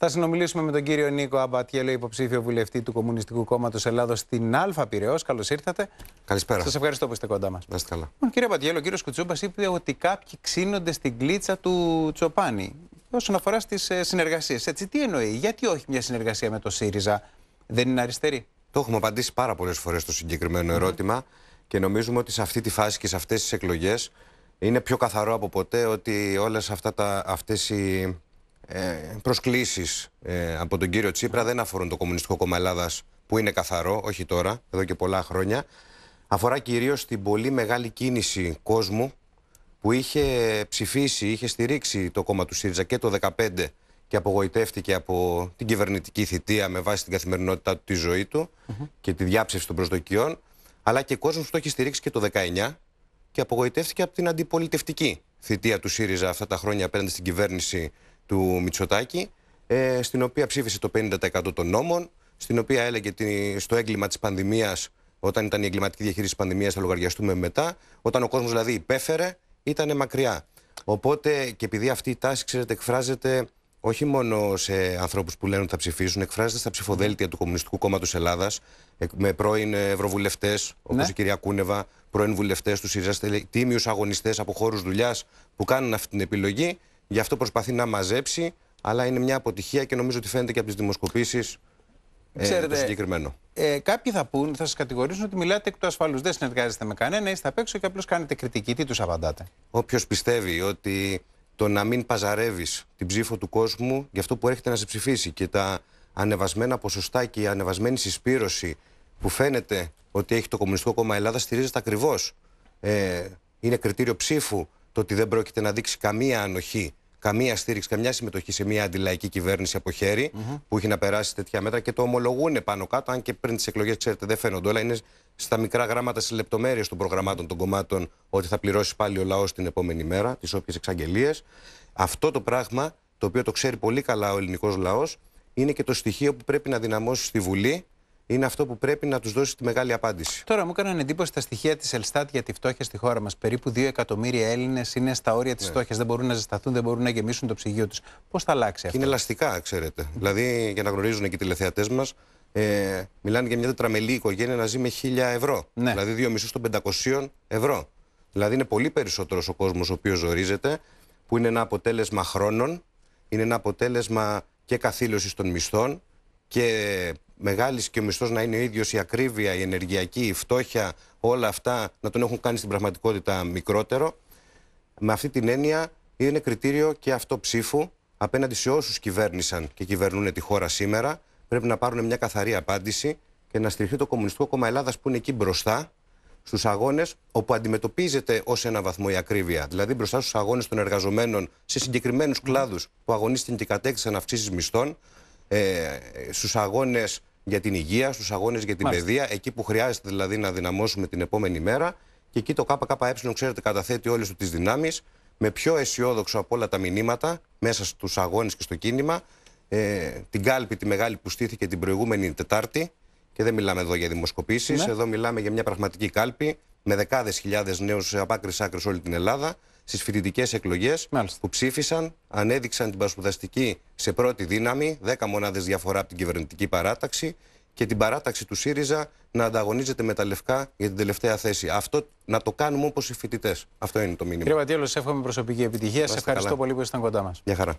Θα συνομιλήσουμε με τον κύριο Νίκο Αμπατιέλο, υποψήφιο βουλευτή του Κομμουνιστικού Κόμματος Ελλάδος στην Αλφα Πυραιός. Καλώς ήρθατε. Καλησπέρα. Σας ευχαριστώ που είστε κοντά μας. Είστε κύριε Αμπατιέλο, ο κύριος Κουτσούμπας είπε ότι κάποιοι ξύνονται στην κλίτσα του Τσοπάνη όσον αφορά στις ε, συνεργασίες. Έτσι, τι εννοεί, γιατί όχι μια συνεργασία με το ΣΥΡΙΖΑ, δεν είναι αριστερή. Το έχουμε απαντήσει πάρα πολλές φορές το συγκεκριμένο ερώτημα και νομίζουμε ότι σε αυτή τη φάση και σε αυτές τις εκλογές είναι πιο καθαρό από ποτέ ότι όλες αυτές οι ε, προσκλήσεις ε, από τον κύριο Τσίπρα δεν αφορούν το Κομμουνιστικό Κόμμα Ελλάδας, που είναι καθαρό, όχι τώρα, εδώ και πολλά χρόνια. Αφορά κυρίως την πολύ μεγάλη κίνηση κόσμου που είχε ψηφίσει, είχε στηρίξει το κόμμα του ΣΥΡΙΖΑ και το 2015 και απογοητεύτηκε από την κυβερνητική θητεία με βάση την καθημερινότητά του τη ζωή του και τη διάψευση των προσδοκιών, αλλά και κόσμος που το έχει στηρίξει και το 19 και απογοητεύτηκε από την αντιπολιτευτική θητεία του ΣΥΡΙΖΑ αυτά τα χρόνια απέναντι στην κυβέρνηση του Μητσοτάκη, ε, στην οποία ψήφισε το 50% των νόμων, στην οποία έλεγε τη, στο έγκλημα της πανδημίας, όταν ήταν η εγκληματική διαχείριση της πανδημίας θα λογαριαστούμε μετά, όταν ο κόσμος δηλαδή υπέφερε, ήταν μακριά. Οπότε και επειδή αυτή η τάση, ξέρετε, εκφράζεται όχι μόνο σε ανθρώπους που λένε ότι θα ψηφίζουν, εκφράζεται στα ψηφοδέλτια του Κομμουνιστικού Κόμματος Ελλάδας, ε, με πρώην ευρωβουλευτές, όπως ναι. η κυρία Κούνεβα, πρώην βουλευτές του ΣΥΡΙΖΑ, τίμιους αγωνιστές από χώρους δουλειάς που κάνουν αυτή την επιλογή. Γι' αυτό προσπαθεί να μαζέψει, αλλά είναι μια αποτυχία και νομίζω ότι φαίνεται και από τις δημοσκοπήσεις ε, συγκεκριμένο. Ε, κάποιοι θα πούν, θα σας κατηγορήσουν ότι μιλάτε εκ του ασφαλούς. Δεν συνεργάζεστε με κανένα, είστε απ' έξω και απλώς κάνετε κριτική. Τι τους απαντάτε. Όποιος πιστεύει ότι το να μην παζαρεύεις την ψήφο του κόσμου για αυτό που έρχεται να σε ψηφίσει και τα ανεβασμένα ποσοστά και η ανεβασμένη συσπήρωση που φαίνεται ότι έχει το Κομμουνιστικό Κόμμα Ελλάδας στηρίζεται ακριβώς. Ε, είναι κριτήριο ψήφου το ότι δεν πρόκειται να δείξει καμία ανοχή, καμία στήριξη, καμιά συμμετοχή σε μια αντιλαϊκή κυβέρνηση από χέρι που έχει να περάσει τέτοια μέτρα και το ομολογούν πάνω κάτω. Αν και πριν τις εκλογές, ξέρετε, δεν φαίνονται όλα. Είναι στα μικρά γράμματα, στι λεπτομέρειες των προγραμμάτων των κομμάτων ότι θα πληρώσει πάλι ο λαός την επόμενη μέρα, τις όποιες εξαγγελίες. Αυτό το πράγμα, το οποίο το ξέρει πολύ καλά ο ελληνικός λαός, είναι και το στοιχείο που πρέπει να δυναμώσει στη Βουλή είναι αυτό που πρέπει να τους δώσει τη μεγάλη απάντηση. Τώρα, μου έκαναν εντύπωση τα στοιχεία της Ελστάτ για τη φτώχεια στη χώρα μας. Περίπου 2 εκατομμύρια Έλληνες είναι στα όρια της ναι. φτώχειας. Δεν μπορούν να ζεσταθούν, δεν μπορούν να γεμίσουν το ψυγείο τους. Πώς θα αλλάξει αυτό. είναι ελαστικά, ξέρετε. δηλαδή, για να γνωρίζουν και οι τηλεθεατές μας, ε, μιλάνε για μια τετραμελή οικογένεια να ζει με 1000 ευρώ. Ναι. Δηλαδή, δύο μισούς των 500 ευρώ. Δηλαδή, είναι πολύ περισσότερος ο κόσμος ο οποίος ζορίζεται, που είναι ένα αποτέλεσμα χρόνων, είναι ένα αποτέλεσμα και καθήλωσης των μισθών και μεγάλης και ο μισθός να είναι ο ίδιος, η ακρίβεια, η ενεργειακή, η φτώχεια, όλα αυτά να τον έχουν κάνει στην πραγματικότητα μικρότερο. Με αυτή την έννοια είναι κριτήριο και αυτό ψήφου απέναντι σε όσους κυβέρνησαν και κυβερνούν τη χώρα σήμερα. Πρέπει να πάρουν μια καθαρή απάντηση και να στηριχθεί το Κομμουνιστικό Κόμμα Ελλάδας που είναι εκεί μπροστά στους αγώνες όπου αντιμετωπίζεται ως ένα βαθμό η ακρίβεια. Δηλαδή μπροστά στους αγώνες των εργαζομένων σε συγκεκριμένους κλάδους που αγωνίστηκαν και κατέκτησαν αυξήσεις μισθών, ε, στους αγώνες για την υγεία, στους αγώνες για την Μάλιστα. παιδεία, εκεί που χρειάζεται δηλαδή να δυναμώσουμε την επόμενη μέρα. Και εκεί το ΚΚΕ, ξέρετε, καταθέτει όλες του τις δυνάμεις με πιο αισιόδοξο από όλα τα μηνύματα μέσα στους αγώνες και στο κίνημα. Ε, την κάλπη τη μεγάλη που στήθηκε την προηγούμενη Τετάρτη. Και δεν μιλάμε εδώ για δημοσκοπήσεις. Ναι. Εδώ μιλάμε για μια πραγματική κάλπη με δεκάδες χιλιάδες νέους από άκρης άκρης όλη την Ελλάδα στις φοιτητικές εκλογές που ψήφισαν, ανέδειξαν την Πασπουδαστική σε πρώτη δύναμη, 10 μονάδες διαφορά από την κυβερνητική παράταξη και την παράταξη του ΣΥΡΙΖΑ να ανταγωνίζεται με τα λευκά για την τελευταία θέση. Αυτό να το κάνουμε όπως οι φοιτητές. Αυτό είναι το μήνυμα. Κύριε σα εύχομαι προσωπική επιτυχία. Σα ευχαριστώ πολύ που ήσασταν κοντά μας. χαρά.